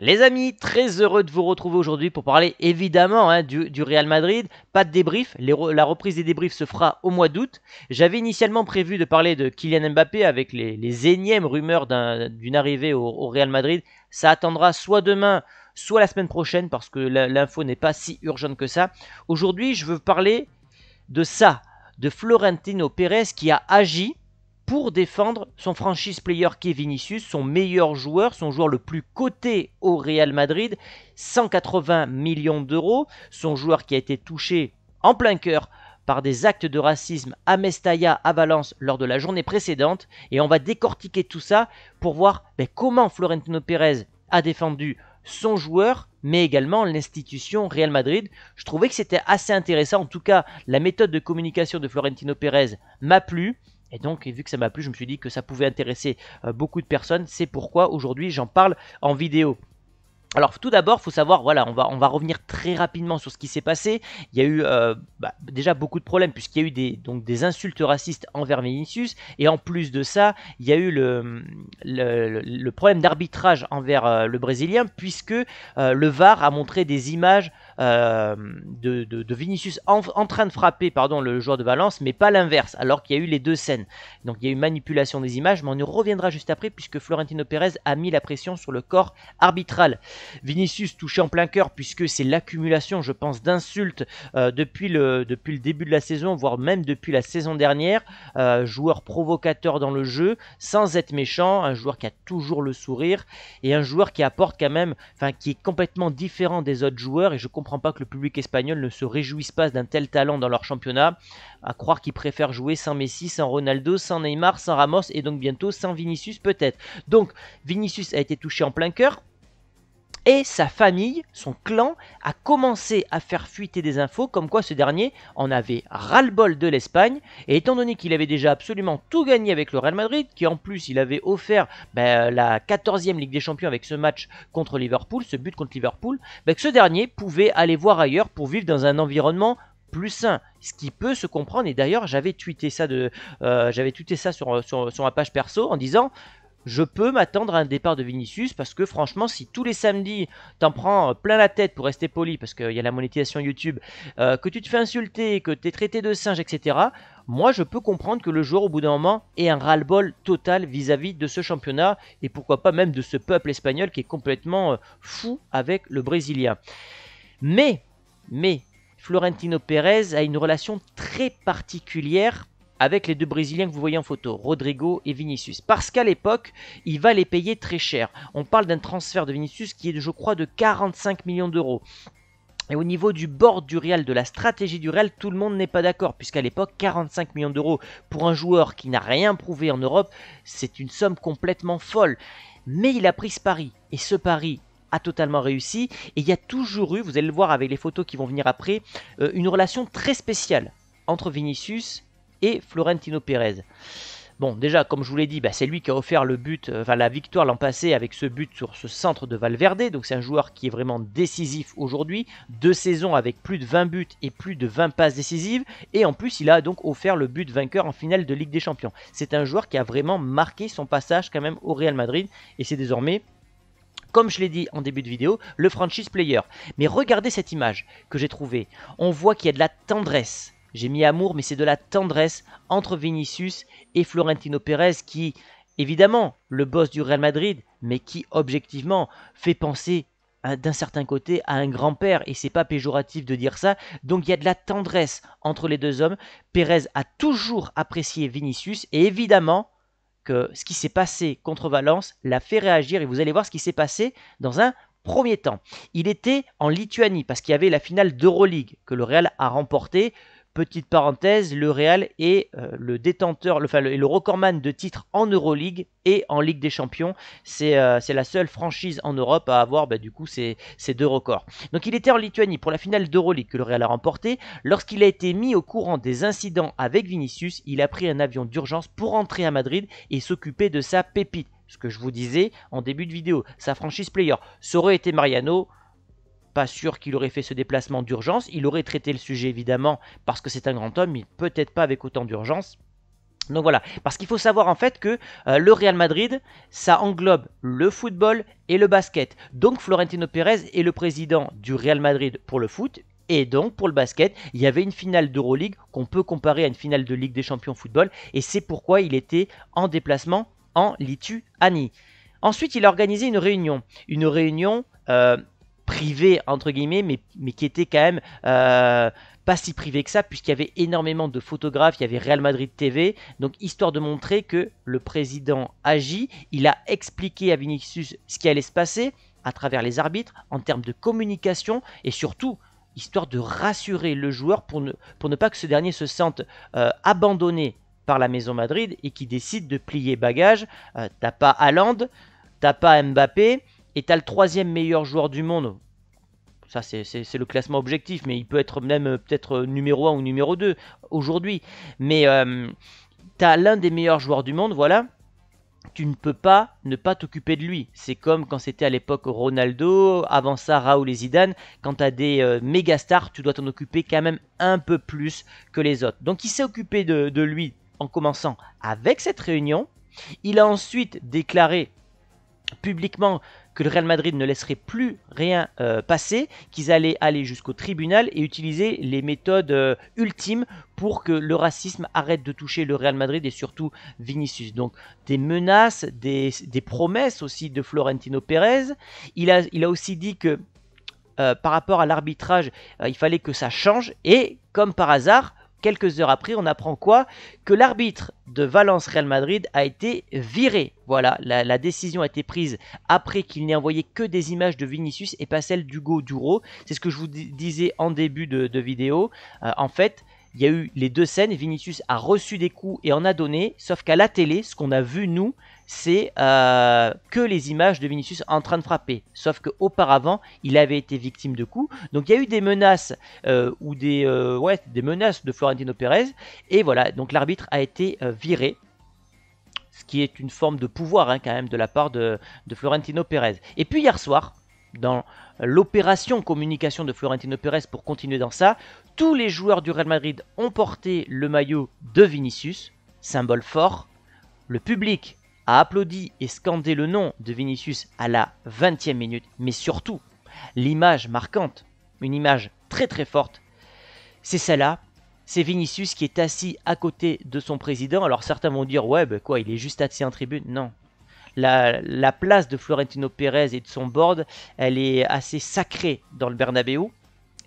Les amis, très heureux de vous retrouver aujourd'hui pour parler évidemment hein, du, Real Madrid. Pas de débrief, la reprise des débriefs se fera au mois d'août. J'avais initialement prévu de parler de Kylian Mbappé avec les, énièmes rumeurs d'une arrivée au, au, Real Madrid. Ça attendra soit demain, soit la semaine prochaine parce que l'info n'est pas si urgente que ça. Aujourd'hui, je veux parler de ça, de Florentino Pérez qui a agi pour défendre son franchise player Kevin son meilleur joueur, son joueur le plus coté au Real Madrid, 180 millions d'euros, son joueur qui a été touché en plein cœur par des actes de racisme à Mestalla, à Valence, lors de la journée précédente, et on va décortiquer tout ça pour voir ben, comment Florentino Pérez a défendu son joueur, mais également l'institution Real Madrid. Je trouvais que c'était assez intéressant, en tout cas la méthode de communication de Florentino Pérez m'a plu, et donc, vu que ça m'a plu, je me suis dit que ça pouvait intéresser euh, beaucoup de personnes. C'est pourquoi aujourd'hui j'en parle en vidéo. Alors tout d'abord, faut savoir, voilà, on va, on va revenir très rapidement sur ce qui s'est passé. Il y a eu euh, bah, déjà beaucoup de problèmes puisqu'il y a eu des, donc, des insultes racistes envers Vinicius et en plus de ça, il y a eu le, le, problème d'arbitrage envers euh, le Brésilien puisque euh, le VAR a montré des images de, Vinicius en, train de frapper pardon, le joueur de Valence mais pas l'inverse alors qu'il y a eu les deux scènes. Donc il y a eu manipulation des images mais on y reviendra juste après puisque Florentino Pérez a mis la pression sur le corps arbitral. Vinicius touché en plein cœur puisque c'est l'accumulation, je pense, d'insultes euh, depuis, le, depuis le début de la saison, voire même depuis la saison dernière. Euh, joueur provocateur dans le jeu, sans être méchant, un joueur qui a toujours le sourire et un joueur qui apporte quand même, enfin qui est complètement différent des autres joueurs et je ne comprends pas que le public espagnol ne se réjouisse pas d'un tel talent dans leur championnat. À croire qu'ils préfèrent jouer sans Messi, sans Ronaldo, sans Neymar, sans Ramos et donc bientôt sans Vinicius peut-être. Donc Vinicius a été touché en plein cœur et sa famille, son clan, a commencé à faire fuiter des infos comme quoi ce dernier en avait ras-le-bol de l'Espagne, et étant donné qu'il avait déjà absolument tout gagné avec le Real Madrid, qui en plus il avait offert ben, la 14e Ligue des Champions avec ce match contre Liverpool, ce but contre Liverpool, ben, que ce dernier pouvait aller voir ailleurs pour vivre dans un environnement plus sain, ce qui peut se comprendre, et d'ailleurs j'avais tweeté ça, de, euh, j'avais tweeté ça sur, sur, sur ma page perso en disant je peux m'attendre à un départ de Vinicius parce que franchement, si tous les samedis t'en prends euh, plein la tête pour rester poli parce qu'il y a la monétisation YouTube, euh, que tu te fais insulter, que t'es traité de singe, etc. Moi, je peux comprendre que le joueur, au bout d'un moment, ait un ras-le-bol total vis-à-vis de ce championnat et pourquoi pas même de ce peuple espagnol qui est complètement euh, fou avec le brésilien. Mais, mais, Florentino Pérez a une relation très particulière avec les deux Brésiliens que vous voyez en photo, Rodrigo et Vinicius. Parce qu'à l'époque, il va les payer très cher. On parle d'un transfert de Vinicius qui est, je crois, de 45 millions d'euros. Et au niveau du bord du Real, de la stratégie du Real, tout le monde n'est pas d'accord, puisqu'à l'époque, 45 millions d'euros pour un joueur qui n'a rien prouvé en Europe, c'est une somme complètement folle. Mais il a pris ce pari, et ce pari a totalement réussi, et il y a toujours eu, vous allez le voir avec les photos qui vont venir après, euh, une relation très spéciale entre Vinicius et Florentino Pérez. Bon, déjà, comme je vous l'ai dit, bah, c'est lui qui a offert le but, euh, enfin la victoire l'an passé avec ce but sur ce centre de Valverde. Donc c'est un joueur qui est vraiment décisif aujourd'hui. Deux saisons avec plus de 20 buts et plus de 20 passes décisives. Et en plus, il a donc offert le but vainqueur en finale de Ligue des Champions. C'est un joueur qui a vraiment marqué son passage quand même au Real Madrid. Et c'est désormais comme je l'ai dit en début de vidéo, le franchise player. Mais regardez cette image que j'ai trouvée. On voit qu'il y a de la tendresse, j'ai mis amour, mais c'est de la tendresse entre Vinicius et Florentino Pérez qui, évidemment, le boss du Real Madrid, mais qui objectivement fait penser d'un certain côté à un grand-père et c'est pas péjoratif de dire ça. Donc il y a de la tendresse entre les deux hommes. Pérez a toujours apprécié Vinicius et évidemment que ce qui s'est passé contre Valence l'a fait réagir et vous allez voir ce qui s'est passé dans un premier temps. Il était en Lituanie parce qu'il y avait la finale d'Euroleague que le Real a remportée Petite parenthèse, le Real est euh, le détenteur, enfin, le, recordman de titres en Euroleague et en Ligue des Champions. C'est euh, la seule franchise en Europe à avoir bah, du coup ces, ces, deux records. Donc il était en Lituanie pour la finale d'Euroleague que le Real a remportée. Lorsqu'il a été mis au courant des incidents avec Vinicius, il a pris un avion d'urgence pour rentrer à Madrid et s'occuper de sa pépite. Ce que je vous disais en début de vidéo, sa franchise player. serait été Mariano, pas sûr qu'il aurait fait ce déplacement d'urgence. Il aurait traité le sujet évidemment parce que c'est un grand homme, mais peut-être pas avec autant d'urgence. Donc voilà, parce qu'il faut savoir en fait que euh, le Real Madrid, ça englobe le football et le basket. Donc Florentino Pérez est le président du Real Madrid pour le foot. Et donc pour le basket, il y avait une finale d'Euroleague qu'on peut comparer à une finale de Ligue des Champions football. Et c'est pourquoi il était en déplacement en Lituanie. Ensuite, il a organisé une réunion. Une réunion euh, privé entre guillemets, mais, mais qui était quand même euh, pas si privé que ça, puisqu'il y avait énormément de photographes, il y avait Real Madrid TV, donc histoire de montrer que le président agit, il a expliqué à Vinicius ce qui allait se passer à travers les arbitres, en termes de communication, et surtout, histoire de rassurer le joueur pour ne, pour ne pas que ce dernier se sente euh, abandonné par la Maison Madrid et qui décide de plier bagage. Euh, t'as pas Haaland, t'as pas Mbappé, et t'as le troisième meilleur joueur du monde. Ça, c'est le classement objectif, mais il peut être même euh, peut-être euh, numéro 1 ou numéro 2 aujourd'hui. Mais tu euh, t'as l'un des meilleurs joueurs du monde, voilà tu ne peux pas ne pas t'occuper de lui. C'est comme quand c'était à l'époque Ronaldo, avant ça Raoul et Zidane. Quand tu as des mégastars, tu dois t'en occuper quand même un peu plus que les autres. Donc il s'est occupé de, lui en commençant avec cette réunion. Il a ensuite déclaré publiquement que le Real Madrid ne laisserait plus rien euh, passer, qu'ils allaient aller jusqu'au tribunal et utiliser les méthodes euh, ultimes pour que le racisme arrête de toucher le Real Madrid et surtout Vinicius. Donc des menaces, des, promesses aussi de Florentino Pérez. Il a, aussi dit que euh, par rapport à l'arbitrage, il fallait que ça change et comme par hasard, Quelques heures après, on apprend quoi Que l'arbitre de Valence-Real Madrid a été viré. Voilà, la, décision a été prise après qu'il n'ait envoyé que des images de Vinicius et pas celles d'Hugo Duro. C'est ce que je vous disais en début de, vidéo. Euh, en fait, il y a eu les deux scènes, Vinicius a reçu des coups et en a donné, sauf qu'à la télé, ce qu'on a vu nous, c'est euh, que les images de Vinicius en train de frapper. Sauf qu'auparavant, il avait été victime de coups. Donc il y a eu des menaces euh, ou des, euh, des menaces de Florentino Pérez. Et voilà, donc l'arbitre a été viré. Ce qui est une forme de pouvoir hein, quand même de la part de, de Florentino Pérez. Et puis hier soir, dans l'opération communication de Florentino Pérez pour continuer dans ça, tous les joueurs du Real Madrid ont porté le maillot de Vinicius, symbole fort. Le public a applaudi et scandé le nom de Vinicius à la 20e minute, mais surtout l'image marquante, une image très très forte, c'est celle-là. C'est Vinicius qui est assis à côté de son président. Alors certains vont dire ouais, ben quoi, il est juste assis en tribune. Non, la, place de Florentino Pérez et de son board, elle est assez sacrée dans le Bernabeu.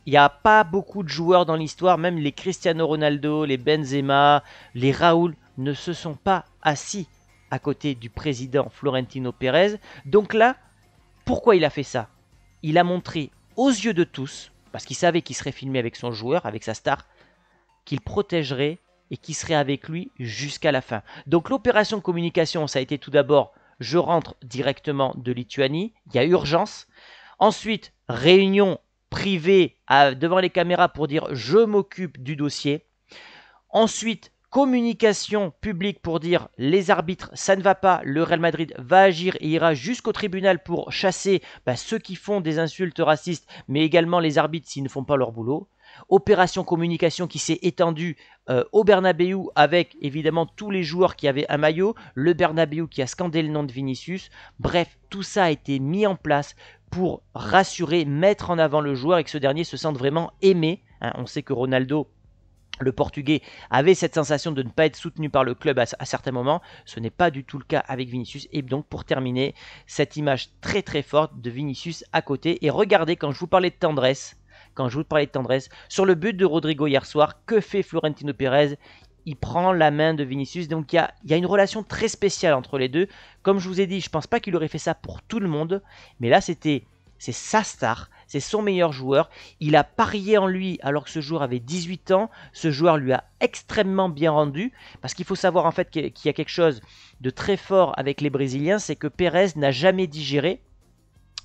Il n'y a pas beaucoup de joueurs dans l'histoire, même les Cristiano Ronaldo, les Benzema, les Raoul ne se sont pas assis à côté du président Florentino Pérez. Donc là, pourquoi il a fait ça Il a montré aux yeux de tous, parce qu'il savait qu'il serait filmé avec son joueur, avec sa star, qu'il protégerait et qu'il serait avec lui jusqu'à la fin. Donc l'opération communication, ça a été tout d'abord je rentre directement de Lituanie, il y a urgence. Ensuite, réunion privée devant les caméras pour dire je m'occupe du dossier. Ensuite, communication publique pour dire les arbitres, ça ne va pas, le Real Madrid va agir et ira jusqu'au tribunal pour chasser bah, ceux qui font des insultes racistes, mais également les arbitres s'ils ne font pas leur boulot. Opération communication qui s'est étendue euh, au Bernabeu avec évidemment tous les joueurs qui avaient un maillot, le Bernabeu qui a scandé le nom de Vinicius. Bref, tout ça a été mis en place pour rassurer, mettre en avant le joueur et que ce dernier se sente vraiment aimé. Hein. on sait que Ronaldo le Portugais avait cette sensation de ne pas être soutenu par le club à, certains moments. Ce n'est pas du tout le cas avec Vinicius. Et donc pour terminer, cette image très très forte de Vinicius à côté. Et regardez, quand je vous parlais de tendresse, quand je vous parlais de tendresse, sur le but de Rodrigo hier soir, que fait Florentino Pérez il prend la main de Vinicius. Donc il y, a, il y a, une relation très spéciale entre les deux. Comme je vous ai dit, je ne pense pas qu'il aurait fait ça pour tout le monde. Mais là, c'était c'est sa star c'est son meilleur joueur. Il a parié en lui alors que ce joueur avait 18 ans. Ce joueur lui a extrêmement bien rendu parce qu'il faut savoir en fait qu'il y a quelque chose de très fort avec les Brésiliens, c'est que Pérez n'a jamais digéré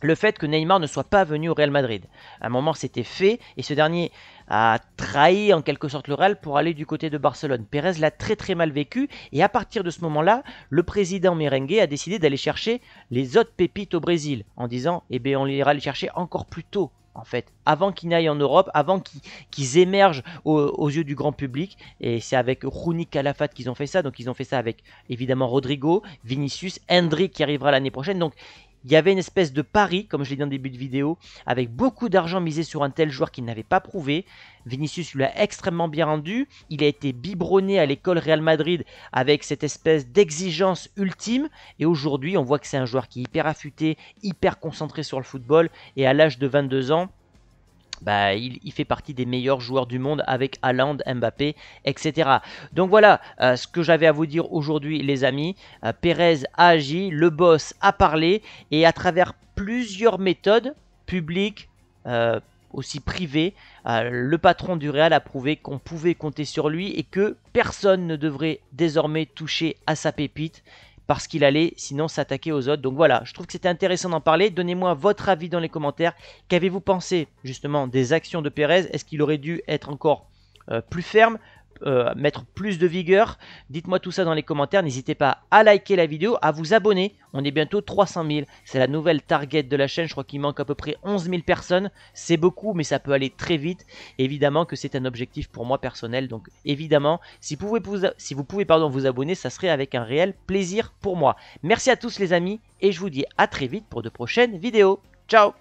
le fait que Neymar ne soit pas venu au Real Madrid. À un moment, c'était fait et ce dernier a trahi en quelque sorte le Real pour aller du côté de Barcelone. Pérez l'a très très mal vécu et à partir de ce moment-là, le président merengue a décidé d'aller chercher les autres pépites au Brésil en disant "Eh bien, on ira les chercher encore plus tôt." En fait, avant qu'ils n'aillent en Europe, avant qu'ils émergent aux, yeux du grand public. Et c'est avec Rooney Calafat qu'ils ont fait ça. Donc, ils ont fait ça avec évidemment Rodrigo, Vinicius, Hendry qui arrivera l'année prochaine. Donc, il y avait une espèce de pari, comme je l'ai dit en début de vidéo, avec beaucoup d'argent misé sur un tel joueur qu'il n'avait pas prouvé. Vinicius lui a extrêmement bien rendu. Il a été biberonné à l'école Real Madrid avec cette espèce d'exigence ultime. Et aujourd'hui, on voit que c'est un joueur qui est hyper affûté, hyper concentré sur le football. Et à l'âge de 22 ans, bah, il, fait partie des meilleurs joueurs du monde avec Haaland, Mbappé, etc. Donc voilà euh, ce que j'avais à vous dire aujourd'hui les amis. Euh, Pérez a agi, le boss a parlé et à travers plusieurs méthodes, publiques, euh, aussi privées, le patron du Real a prouvé qu'on pouvait compter sur lui et que personne ne devrait désormais toucher à sa pépite parce qu'il allait sinon s'attaquer aux autres. Donc voilà, je trouve que c'était intéressant d'en parler. Donnez-moi votre avis dans les commentaires. Qu'avez-vous pensé justement des actions de Pérez Est-ce qu'il aurait dû être encore euh, plus ferme euh, mettre plus de vigueur Dites-moi tout ça dans les commentaires. N'hésitez pas à liker la vidéo, à vous abonner. On est bientôt 300 000. C'est la nouvelle target de la chaîne. Je crois qu'il manque à peu près 11 000 personnes. C'est beaucoup, mais ça peut aller très vite. Évidemment que c'est un objectif pour moi personnel. Donc évidemment, si vous pouvez, si vous, pouvez pardon, vous abonner, ça serait avec un réel plaisir pour moi. Merci à tous les amis et je vous dis à très vite pour de prochaines vidéos. Ciao